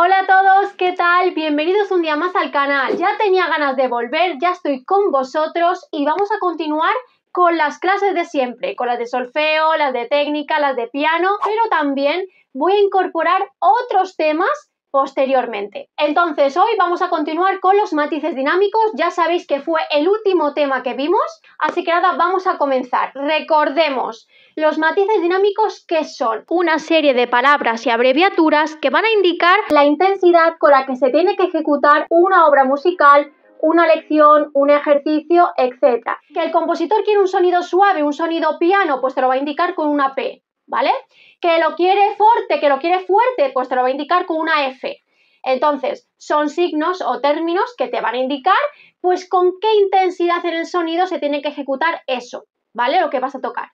Hola a todos, ¿qué tal? Bienvenidos un día más al canal. Ya tenía ganas de volver, ya estoy con vosotros y vamos a continuar con las clases de siempre, con las de solfeo, las de técnica, las de piano, pero también voy a incorporar otros temas posteriormente. Entonces, hoy vamos a continuar con los matices dinámicos. Ya sabéis que fue el último tema que vimos, así que nada, vamos a comenzar. Recordemos, los matices dinámicos que son una serie de palabras y abreviaturas que van a indicar la intensidad con la que se tiene que ejecutar una obra musical una lección, un ejercicio, etc. Que el compositor quiere un sonido suave, un sonido piano, pues te lo va a indicar con una P. ¿vale? Que lo quiere fuerte, que lo quiere fuerte, pues te lo va a indicar con una F. Entonces, son signos o términos que te van a indicar, pues con qué intensidad en el sonido se tiene que ejecutar eso, ¿vale? Lo que vas a tocar.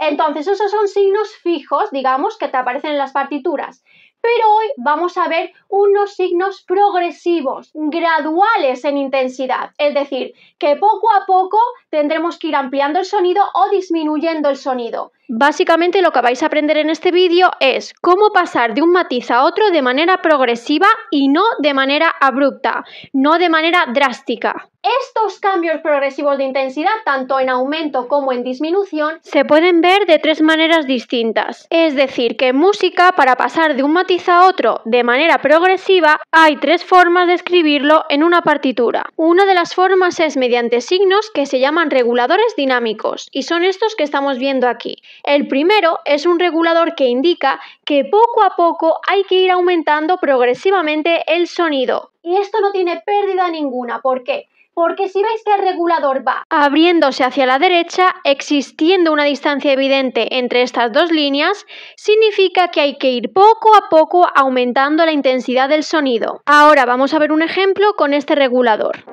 Entonces, esos son signos fijos, digamos, que te aparecen en las partituras pero hoy vamos a ver unos signos progresivos, graduales en intensidad, es decir, que poco a poco tendremos que ir ampliando el sonido o disminuyendo el sonido. Básicamente lo que vais a aprender en este vídeo es cómo pasar de un matiz a otro de manera progresiva y no de manera abrupta, no de manera drástica. Estos cambios progresivos de intensidad, tanto en aumento como en disminución, se pueden ver de tres maneras distintas. Es decir, que en música, para pasar de un matiz otro de manera progresiva, hay tres formas de escribirlo en una partitura. Una de las formas es mediante signos que se llaman reguladores dinámicos y son estos que estamos viendo aquí. El primero es un regulador que indica que poco a poco hay que ir aumentando progresivamente el sonido. Y esto no tiene pérdida ninguna. ¿Por qué? porque si veis que el regulador va abriéndose hacia la derecha, existiendo una distancia evidente entre estas dos líneas, significa que hay que ir poco a poco aumentando la intensidad del sonido. Ahora vamos a ver un ejemplo con este regulador.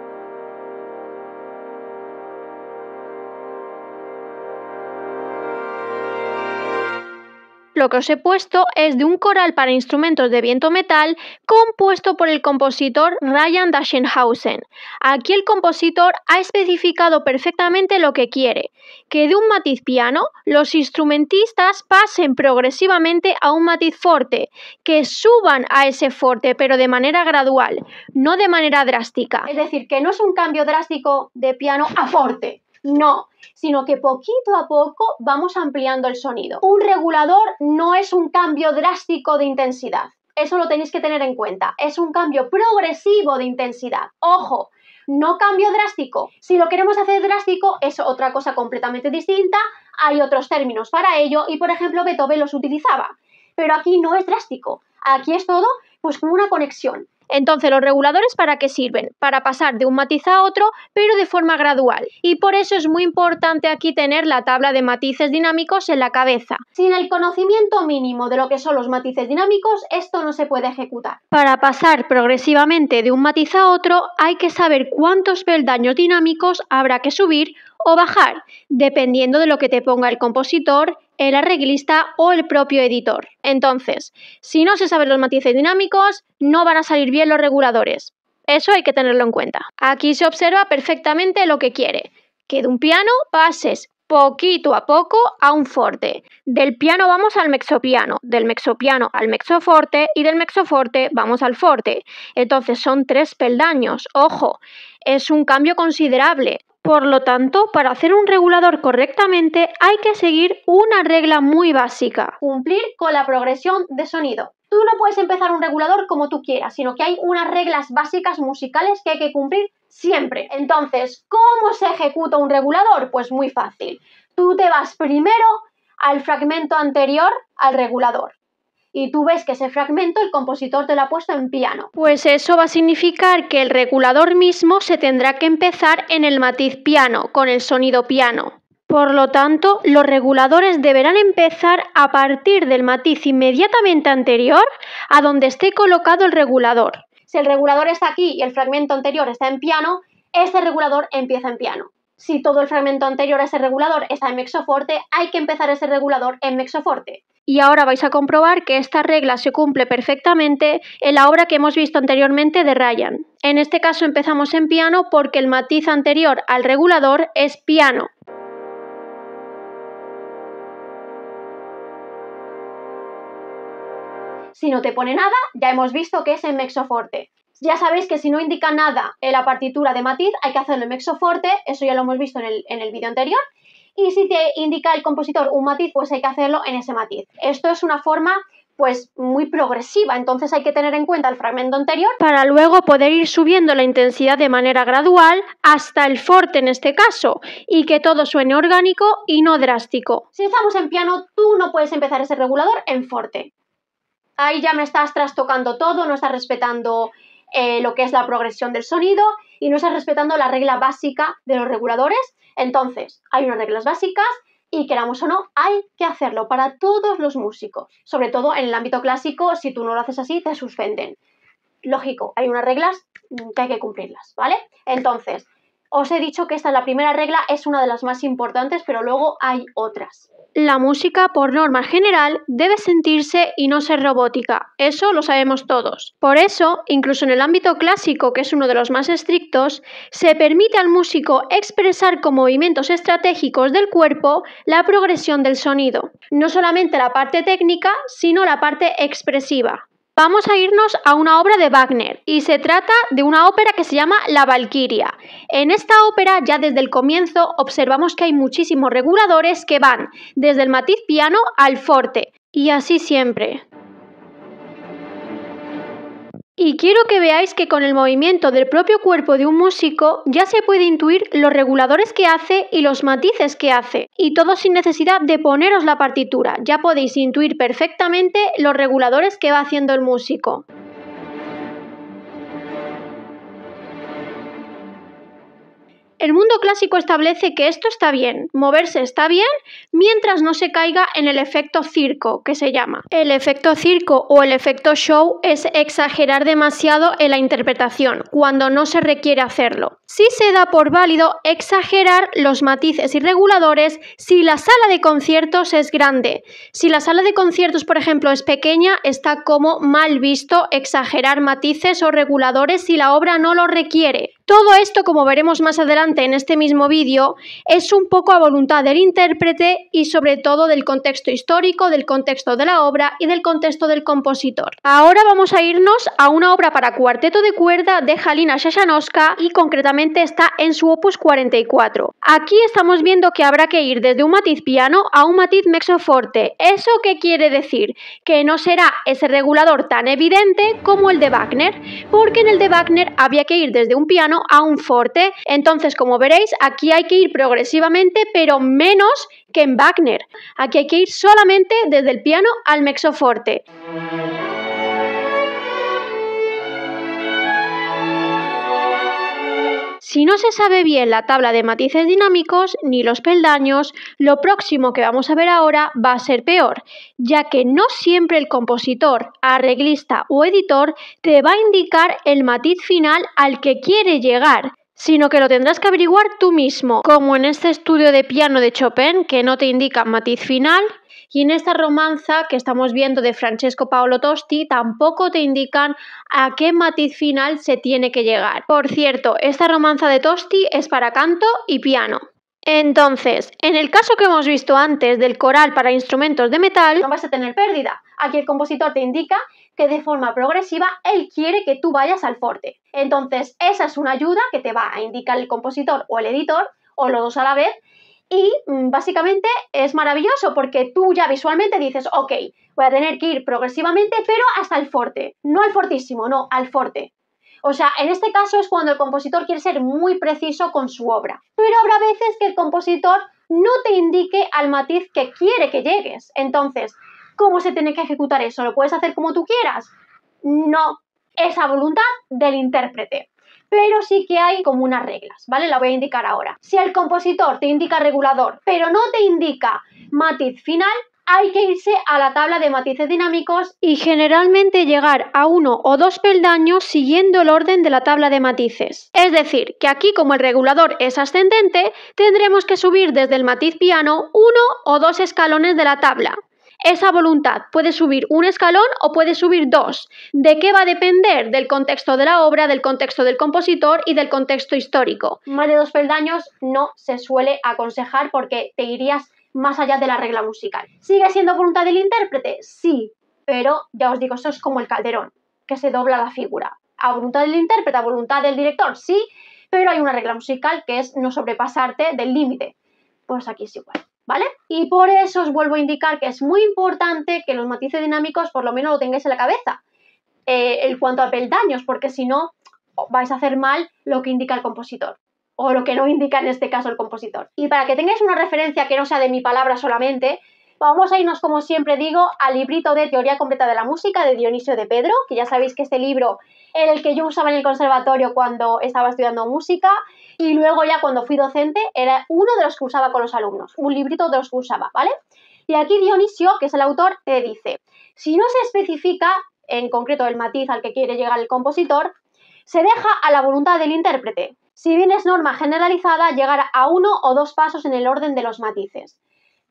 Lo que os he puesto es de un coral para instrumentos de viento metal compuesto por el compositor Ryan Daschenhausen. Aquí el compositor ha especificado perfectamente lo que quiere, que de un matiz piano los instrumentistas pasen progresivamente a un matiz forte, que suban a ese forte pero de manera gradual, no de manera drástica. Es decir, que no es un cambio drástico de piano a forte, no, sino que poquito a poco vamos ampliando el sonido. Un regulador no es un cambio drástico de intensidad. Eso lo tenéis que tener en cuenta. Es un cambio progresivo de intensidad. Ojo, no cambio drástico. Si lo queremos hacer drástico es otra cosa completamente distinta. Hay otros términos para ello y, por ejemplo, Beethoven los utilizaba. Pero aquí no es drástico. Aquí es todo pues como una conexión. Entonces, ¿los reguladores para qué sirven? Para pasar de un matiz a otro, pero de forma gradual. Y por eso es muy importante aquí tener la tabla de matices dinámicos en la cabeza. Sin el conocimiento mínimo de lo que son los matices dinámicos, esto no se puede ejecutar. Para pasar progresivamente de un matiz a otro, hay que saber cuántos peldaños dinámicos habrá que subir o bajar, dependiendo de lo que te ponga el compositor, el arreglista o el propio editor. Entonces, si no se saben los matices dinámicos, no van a salir bien los reguladores. Eso hay que tenerlo en cuenta. Aquí se observa perfectamente lo que quiere. Que de un piano pases poquito a poco a un forte. Del piano vamos al piano, del piano al forte y del forte vamos al forte. Entonces son tres peldaños. Ojo, es un cambio considerable. Por lo tanto, para hacer un regulador correctamente hay que seguir una regla muy básica, cumplir con la progresión de sonido. Tú no puedes empezar un regulador como tú quieras, sino que hay unas reglas básicas musicales que hay que cumplir siempre. Entonces, ¿cómo se ejecuta un regulador? Pues muy fácil. Tú te vas primero al fragmento anterior al regulador y tú ves que ese fragmento el compositor te lo ha puesto en piano. Pues eso va a significar que el regulador mismo se tendrá que empezar en el matiz piano, con el sonido piano. Por lo tanto, los reguladores deberán empezar a partir del matiz inmediatamente anterior a donde esté colocado el regulador. Si el regulador está aquí y el fragmento anterior está en piano, este regulador empieza en piano si todo el fragmento anterior a ese regulador está en mexoforte, hay que empezar ese regulador en mexoforte. Y ahora vais a comprobar que esta regla se cumple perfectamente en la obra que hemos visto anteriormente de Ryan. En este caso empezamos en piano porque el matiz anterior al regulador es piano. Si no te pone nada, ya hemos visto que es en mexoforte ya sabéis que si no indica nada en la partitura de matiz, hay que hacerlo en mezzo-forte. eso ya lo hemos visto en el, en el vídeo anterior. Y si te indica el compositor un matiz, pues hay que hacerlo en ese matiz. Esto es una forma pues muy progresiva, entonces hay que tener en cuenta el fragmento anterior para luego poder ir subiendo la intensidad de manera gradual hasta el forte en este caso y que todo suene orgánico y no drástico. Si estamos en piano, tú no puedes empezar ese regulador en forte. Ahí ya me estás trastocando todo, no estás respetando eh, lo que es la progresión del sonido y no estás respetando la regla básica de los reguladores. Entonces, hay unas reglas básicas y queramos o no, hay que hacerlo para todos los músicos. Sobre todo en el ámbito clásico, si tú no lo haces así, te suspenden. Lógico, hay unas reglas que hay que cumplirlas, ¿vale? Entonces, os he dicho que esta, es la primera regla, es una de las más importantes, pero luego hay otras. La música, por norma general, debe sentirse y no ser robótica, eso lo sabemos todos. Por eso, incluso en el ámbito clásico, que es uno de los más estrictos, se permite al músico expresar con movimientos estratégicos del cuerpo la progresión del sonido, no solamente la parte técnica, sino la parte expresiva. Vamos a irnos a una obra de Wagner y se trata de una ópera que se llama La Valquiria. En esta ópera ya desde el comienzo observamos que hay muchísimos reguladores que van desde el matiz piano al forte y así siempre. Y quiero que veáis que con el movimiento del propio cuerpo de un músico ya se puede intuir los reguladores que hace y los matices que hace, y todo sin necesidad de poneros la partitura, ya podéis intuir perfectamente los reguladores que va haciendo el músico. el mundo clásico establece que esto está bien, moverse está bien, mientras no se caiga en el efecto circo, que se llama. El efecto circo o el efecto show es exagerar demasiado en la interpretación, cuando no se requiere hacerlo. Sí se da por válido exagerar los matices y reguladores si la sala de conciertos es grande. Si la sala de conciertos, por ejemplo, es pequeña, está como mal visto exagerar matices o reguladores si la obra no lo requiere. Todo esto, como veremos más adelante en este mismo vídeo, es un poco a voluntad del intérprete y sobre todo del contexto histórico, del contexto de la obra y del contexto del compositor. Ahora vamos a irnos a una obra para cuarteto de cuerda de Halina Shashanoska y concretamente está en su opus 44. Aquí estamos viendo que habrá que ir desde un matiz piano a un matiz mezzoforte. ¿Eso qué quiere decir? Que no será ese regulador tan evidente como el de Wagner, porque en el de Wagner había que ir desde un piano a un forte. Entonces, como veréis, aquí hay que ir progresivamente, pero menos que en Wagner. Aquí hay que ir solamente desde el piano al forte. Si no se sabe bien la tabla de matices dinámicos ni los peldaños, lo próximo que vamos a ver ahora va a ser peor, ya que no siempre el compositor, arreglista o editor te va a indicar el matiz final al que quiere llegar sino que lo tendrás que averiguar tú mismo, como en este estudio de piano de Chopin que no te indica matiz final, y en esta romanza que estamos viendo de Francesco Paolo Tosti tampoco te indican a qué matiz final se tiene que llegar. Por cierto, esta romanza de Tosti es para canto y piano. Entonces, en el caso que hemos visto antes del coral para instrumentos de metal, no vas a tener pérdida. Aquí el compositor te indica que de forma progresiva él quiere que tú vayas al forte. Entonces, esa es una ayuda que te va a indicar el compositor o el editor, o los dos a la vez, y mm, básicamente es maravilloso porque tú ya visualmente dices, ok, voy a tener que ir progresivamente, pero hasta el forte. No al fortísimo, no, al forte. O sea, en este caso es cuando el compositor quiere ser muy preciso con su obra. Pero habrá veces que el compositor no te indique al matiz que quiere que llegues. Entonces, ¿cómo se tiene que ejecutar eso? ¿Lo puedes hacer como tú quieras? No, esa voluntad del intérprete pero sí que hay como unas reglas, ¿vale? La voy a indicar ahora. Si el compositor te indica regulador, pero no te indica matiz final, hay que irse a la tabla de matices dinámicos y generalmente llegar a uno o dos peldaños siguiendo el orden de la tabla de matices. Es decir, que aquí como el regulador es ascendente, tendremos que subir desde el matiz piano uno o dos escalones de la tabla esa voluntad puede subir un escalón o puede subir dos. ¿De qué va a depender? Del contexto de la obra, del contexto del compositor y del contexto histórico. Más de dos peldaños no se suele aconsejar porque te irías más allá de la regla musical. ¿Sigue siendo voluntad del intérprete? Sí, pero ya os digo, eso es como el calderón, que se dobla la figura. A voluntad del intérprete, a voluntad del director, sí, pero hay una regla musical que es no sobrepasarte del límite. Pues aquí es igual. ¿vale? Y por eso os vuelvo a indicar que es muy importante que los matices dinámicos por lo menos lo tengáis en la cabeza el eh, en cuanto a peldaños, porque si no vais a hacer mal lo que indica el compositor o lo que no indica en este caso el compositor. Y para que tengáis una referencia que no sea de mi palabra solamente, vamos a irnos como siempre digo al librito de Teoría Completa de la Música de Dionisio de Pedro, que ya sabéis que este libro el que yo usaba en el conservatorio cuando estaba estudiando música y luego ya cuando fui docente era uno de los que usaba con los alumnos, un librito de los que usaba, ¿vale? Y aquí Dionisio, que es el autor, te dice, si no se especifica en concreto el matiz al que quiere llegar el compositor, se deja a la voluntad del intérprete. Si bien es norma generalizada llegar a uno o dos pasos en el orden de los matices.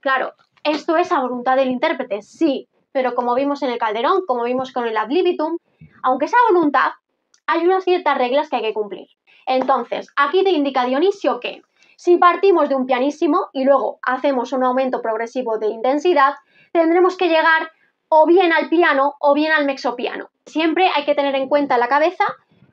Claro, esto es a voluntad del intérprete, sí, pero como vimos en el Calderón, como vimos con el Ad libitum, aunque sea voluntad, hay unas ciertas reglas que hay que cumplir. Entonces, aquí te indica Dionisio que si partimos de un pianísimo y luego hacemos un aumento progresivo de intensidad, tendremos que llegar o bien al piano o bien al piano. Siempre hay que tener en cuenta la cabeza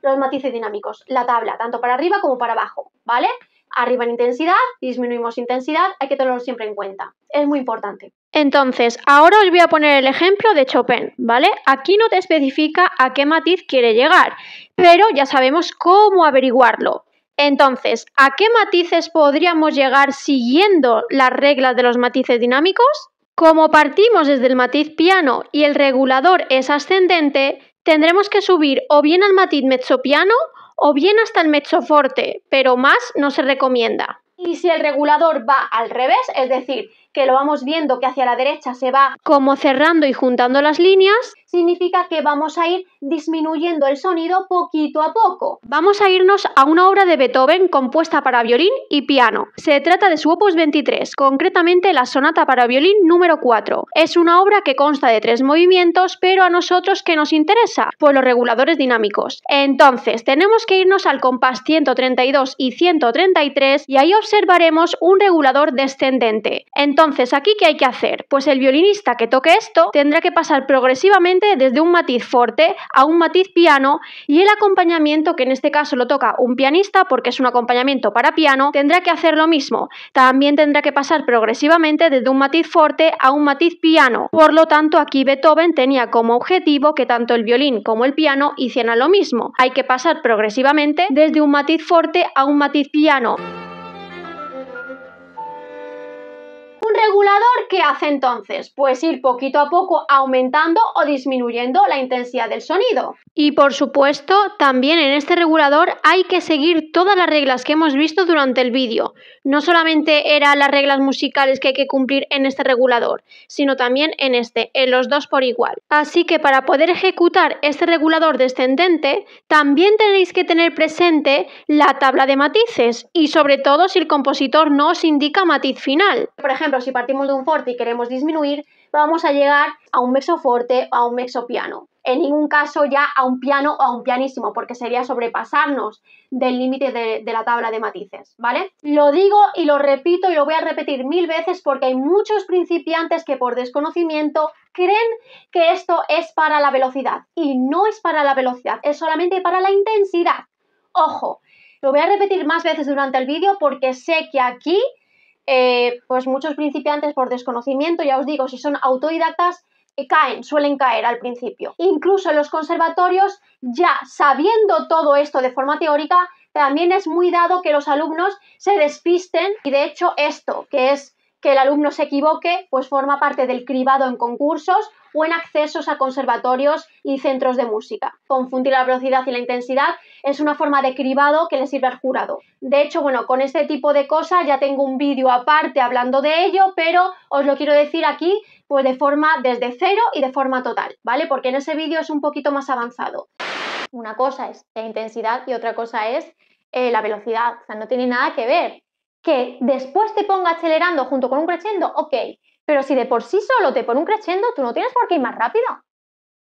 los matices dinámicos, la tabla, tanto para arriba como para abajo, ¿vale? arriba en intensidad, disminuimos intensidad, hay que tenerlo siempre en cuenta. Es muy importante. Entonces, ahora os voy a poner el ejemplo de Chopin, ¿vale? Aquí no te especifica a qué matiz quiere llegar, pero ya sabemos cómo averiguarlo. Entonces, ¿a qué matices podríamos llegar siguiendo las reglas de los matices dinámicos? Como partimos desde el matiz piano y el regulador es ascendente, tendremos que subir o bien al matiz piano o bien hasta el mechoforte, pero más no se recomienda. Y si el regulador va al revés, es decir, que lo vamos viendo que hacia la derecha se va como cerrando y juntando las líneas, significa que vamos a ir disminuyendo el sonido poquito a poco. Vamos a irnos a una obra de Beethoven compuesta para violín y piano. Se trata de su opus 23, concretamente la sonata para violín número 4. Es una obra que consta de tres movimientos, pero a nosotros ¿qué nos interesa? Pues los reguladores dinámicos. Entonces, tenemos que irnos al compás 132 y 133 y ahí observaremos un regulador descendente. Entonces, ¿aquí qué hay que hacer? Pues el violinista que toque esto tendrá que pasar progresivamente desde un matiz forte a un matiz piano y el acompañamiento que en este caso lo toca un pianista porque es un acompañamiento para piano tendrá que hacer lo mismo. También tendrá que pasar progresivamente desde un matiz forte a un matiz piano. Por lo tanto, aquí Beethoven tenía como objetivo que tanto el violín como el piano hicieran lo mismo. Hay que pasar progresivamente desde un matiz forte a un matiz piano. regulador, que hace entonces? Pues ir poquito a poco aumentando o disminuyendo la intensidad del sonido. Y por supuesto, también en este regulador hay que seguir todas las reglas que hemos visto durante el vídeo. No solamente eran las reglas musicales que hay que cumplir en este regulador, sino también en este, en los dos por igual. Así que para poder ejecutar este regulador descendente, también tenéis que tener presente la tabla de matices y sobre todo si el compositor no os indica matiz final. Por ejemplo, si partimos de un forte y queremos disminuir, vamos a llegar a un forte o a un piano. En ningún caso ya a un piano o a un pianísimo, porque sería sobrepasarnos del límite de, de la tabla de matices, ¿vale? Lo digo y lo repito y lo voy a repetir mil veces porque hay muchos principiantes que por desconocimiento creen que esto es para la velocidad y no es para la velocidad, es solamente para la intensidad. Ojo, lo voy a repetir más veces durante el vídeo porque sé que aquí eh, pues muchos principiantes por desconocimiento, ya os digo, si son autodidactas, eh, caen, suelen caer al principio. Incluso en los conservatorios, ya sabiendo todo esto de forma teórica, también es muy dado que los alumnos se despisten y de hecho esto, que es que el alumno se equivoque, pues forma parte del cribado en concursos buen acceso accesos a conservatorios y centros de música. Confundir la velocidad y la intensidad es una forma de cribado que le sirve al jurado. De hecho, bueno, con este tipo de cosas ya tengo un vídeo aparte hablando de ello, pero os lo quiero decir aquí pues de forma desde cero y de forma total, ¿vale? Porque en ese vídeo es un poquito más avanzado. Una cosa es la intensidad y otra cosa es eh, la velocidad, o sea, no tiene nada que ver. Que después te ponga acelerando junto con un crescendo, ok, pero si de por sí solo te pone un crescendo, tú no tienes por qué ir más rápido.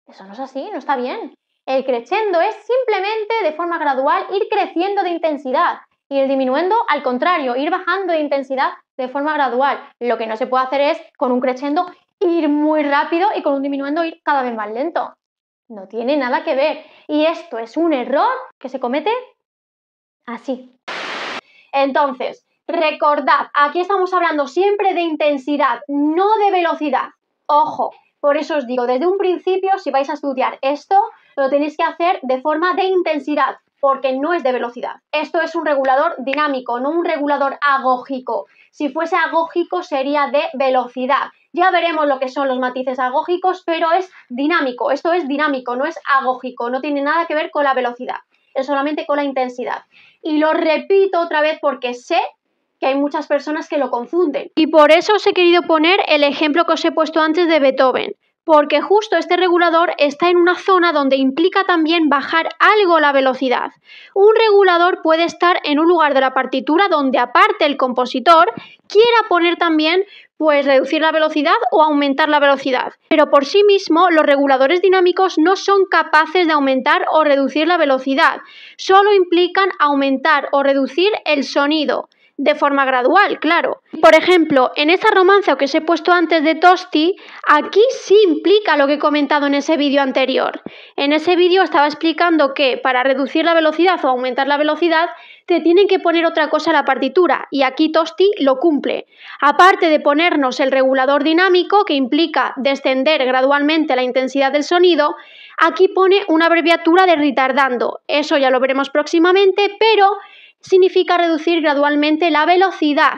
Eso no es así, no está bien. El crescendo es simplemente de forma gradual ir creciendo de intensidad y el disminuendo al contrario, ir bajando de intensidad de forma gradual. Lo que no se puede hacer es con un crescendo ir muy rápido y con un diminuendo ir cada vez más lento. No tiene nada que ver. Y esto es un error que se comete así. Entonces, Recordad, aquí estamos hablando siempre de intensidad, no de velocidad. Ojo, por eso os digo, desde un principio, si vais a estudiar esto, lo tenéis que hacer de forma de intensidad, porque no es de velocidad. Esto es un regulador dinámico, no un regulador agógico. Si fuese agógico sería de velocidad. Ya veremos lo que son los matices agógicos, pero es dinámico. Esto es dinámico, no es agógico, no tiene nada que ver con la velocidad, es solamente con la intensidad. Y lo repito otra vez porque sé que hay muchas personas que lo confunden. Y por eso os he querido poner el ejemplo que os he puesto antes de Beethoven, porque justo este regulador está en una zona donde implica también bajar algo la velocidad. Un regulador puede estar en un lugar de la partitura donde aparte el compositor quiera poner también pues reducir la velocidad o aumentar la velocidad. Pero por sí mismo los reguladores dinámicos no son capaces de aumentar o reducir la velocidad, solo implican aumentar o reducir el sonido de forma gradual, claro. Por ejemplo, en esa romanza que os he puesto antes de Tosti, aquí sí implica lo que he comentado en ese vídeo anterior. En ese vídeo estaba explicando que para reducir la velocidad o aumentar la velocidad, te tienen que poner otra cosa a la partitura y aquí Tosti lo cumple. Aparte de ponernos el regulador dinámico que implica descender gradualmente la intensidad del sonido, aquí pone una abreviatura de retardando. Eso ya lo veremos próximamente, pero significa reducir gradualmente la velocidad.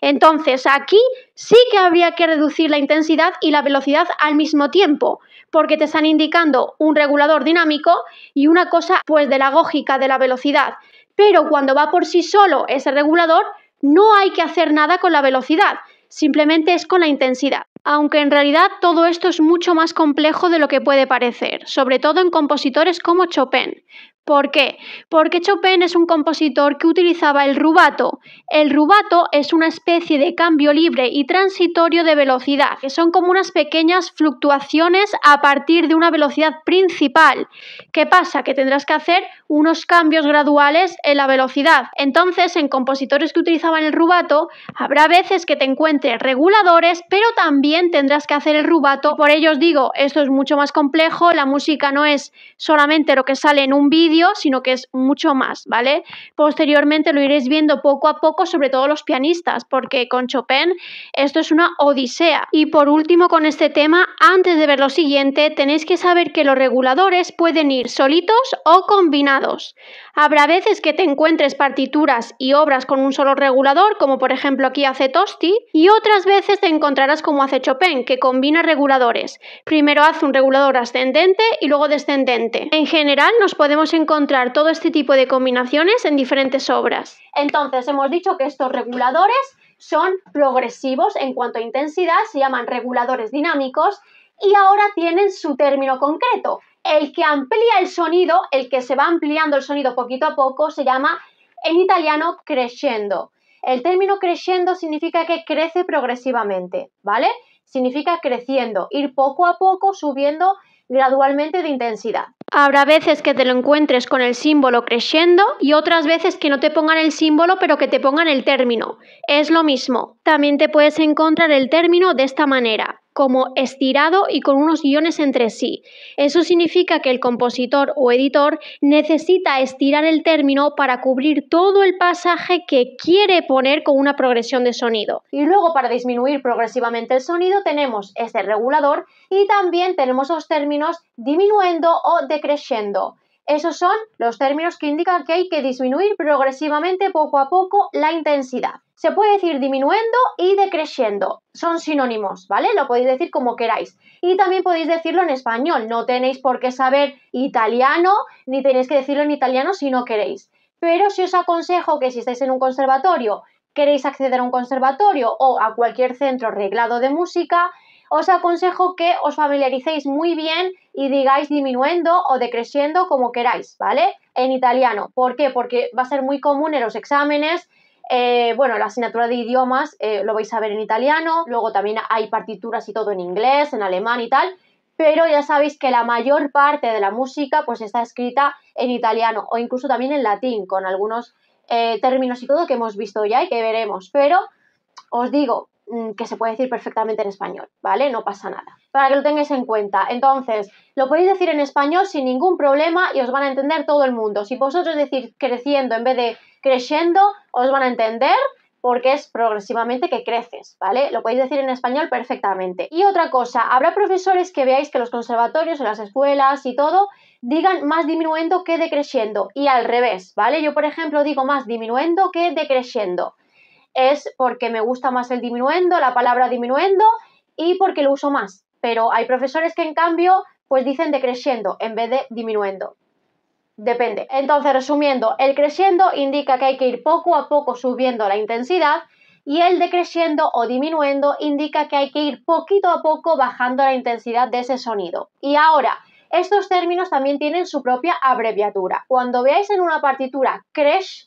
Entonces, aquí sí que habría que reducir la intensidad y la velocidad al mismo tiempo, porque te están indicando un regulador dinámico y una cosa pues de la gógica de la velocidad. Pero cuando va por sí solo ese regulador, no hay que hacer nada con la velocidad, simplemente es con la intensidad. Aunque en realidad todo esto es mucho más complejo de lo que puede parecer, sobre todo en compositores como Chopin, ¿Por qué? Porque Chopin es un compositor que utilizaba el rubato. El rubato es una especie de cambio libre y transitorio de velocidad, que son como unas pequeñas fluctuaciones a partir de una velocidad principal. ¿Qué pasa? Que tendrás que hacer unos cambios graduales en la velocidad. Entonces, en compositores que utilizaban el rubato, habrá veces que te encuentres reguladores, pero también tendrás que hacer el rubato. Por ello os digo, esto es mucho más complejo, la música no es solamente lo que sale en un vídeo, sino que es mucho más, ¿vale? Posteriormente lo iréis viendo poco a poco, sobre todo los pianistas, porque con Chopin esto es una odisea. Y por último, con este tema, antes de ver lo siguiente, tenéis que saber que los reguladores pueden ir solitos o combinados. Habrá veces que te encuentres partituras y obras con un solo regulador, como por ejemplo aquí hace Tosti, y otras veces te encontrarás como hace Chopin, que combina reguladores. Primero hace un regulador ascendente y luego descendente. En general nos podemos encontrar encontrar todo este tipo de combinaciones en diferentes obras. Entonces, hemos dicho que estos reguladores son progresivos en cuanto a intensidad, se llaman reguladores dinámicos y ahora tienen su término concreto. El que amplía el sonido, el que se va ampliando el sonido poquito a poco, se llama en italiano crescendo. El término crescendo significa que crece progresivamente, ¿vale? Significa creciendo, ir poco a poco subiendo gradualmente de intensidad. Habrá veces que te lo encuentres con el símbolo creciendo y otras veces que no te pongan el símbolo pero que te pongan el término. Es lo mismo. También te puedes encontrar el término de esta manera como estirado y con unos guiones entre sí. Eso significa que el compositor o editor necesita estirar el término para cubrir todo el pasaje que quiere poner con una progresión de sonido. Y luego para disminuir progresivamente el sonido tenemos este regulador y también tenemos los términos disminuyendo o decreciendo. Esos son los términos que indican que hay que disminuir progresivamente poco a poco la intensidad. Se puede decir disminuyendo y decreciendo. Son sinónimos, ¿vale? Lo podéis decir como queráis. Y también podéis decirlo en español. No tenéis por qué saber italiano, ni tenéis que decirlo en italiano si no queréis. Pero si os aconsejo que si estáis en un conservatorio, queréis acceder a un conservatorio o a cualquier centro reglado de música, os aconsejo que os familiaricéis muy bien y digáis disminuyendo o decreciendo como queráis, ¿vale? En italiano. ¿Por qué? Porque va a ser muy común en los exámenes. Eh, bueno, la asignatura de idiomas eh, lo vais a ver en italiano, luego también hay partituras y todo en inglés, en alemán y tal, pero ya sabéis que la mayor parte de la música pues está escrita en italiano o incluso también en latín, con algunos eh, términos y todo que hemos visto ya y que veremos, pero os digo, Mm, que se puede decir perfectamente en español, ¿vale? No pasa nada. Para que lo tengáis en cuenta. Entonces, lo podéis decir en español sin ningún problema y os van a entender todo el mundo. Si vosotros decís creciendo en vez de creciendo, os van a entender porque es progresivamente que creces, ¿vale? Lo podéis decir en español perfectamente. Y otra cosa, habrá profesores que veáis que los conservatorios o las escuelas y todo digan más diminuendo que decreciendo y al revés, ¿vale? Yo, por ejemplo, digo más diminuendo que decreciendo es porque me gusta más el diminuendo, la palabra diminuendo y porque lo uso más. Pero hay profesores que en cambio pues dicen decreciendo en vez de diminuendo. Depende. Entonces, resumiendo, el creciendo indica que hay que ir poco a poco subiendo la intensidad y el decreciendo o diminuendo indica que hay que ir poquito a poco bajando la intensidad de ese sonido. Y ahora, estos términos también tienen su propia abreviatura. Cuando veáis en una partitura crash,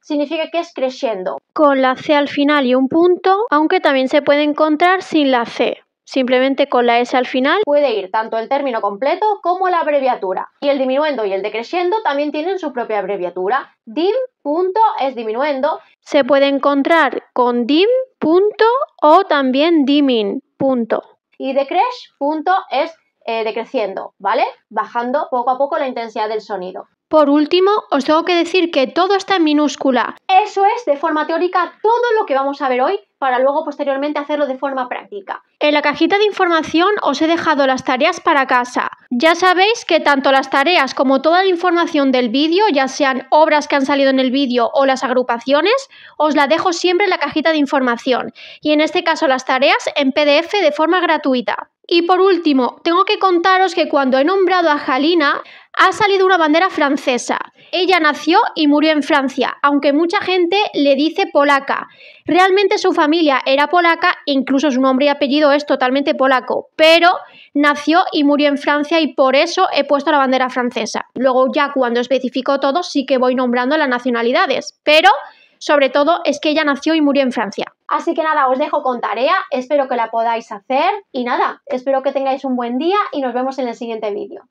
significa que es creciendo. Con la C al final y un punto, aunque también se puede encontrar sin la C. Simplemente con la S al final puede ir tanto el término completo como la abreviatura. Y el diminuendo y el decreciendo también tienen su propia abreviatura. Dim punto es diminuendo. Se puede encontrar con dim punto o también dimin punto. Y decresh punto es eh, decreciendo, ¿vale? Bajando poco a poco la intensidad del sonido. Por último, os tengo que decir que todo está en minúscula. Eso es, de forma teórica, todo lo que vamos a ver hoy para luego posteriormente hacerlo de forma práctica. En la cajita de información os he dejado las tareas para casa. Ya sabéis que tanto las tareas como toda la información del vídeo, ya sean obras que han salido en el vídeo o las agrupaciones, os la dejo siempre en la cajita de información. Y en este caso las tareas en PDF de forma gratuita. Y por último, tengo que contaros que cuando he nombrado a Jalina, ha salido una bandera francesa. Ella nació y murió en Francia, aunque mucha gente le dice polaca. Realmente su familia era polaca, e incluso su nombre y apellido es totalmente polaco, pero nació y murió en Francia y por eso he puesto la bandera francesa. Luego ya cuando especifico todo sí que voy nombrando las nacionalidades, pero sobre todo es que ella nació y murió en Francia. Así que nada, os dejo con tarea, espero que la podáis hacer y nada, espero que tengáis un buen día y nos vemos en el siguiente vídeo.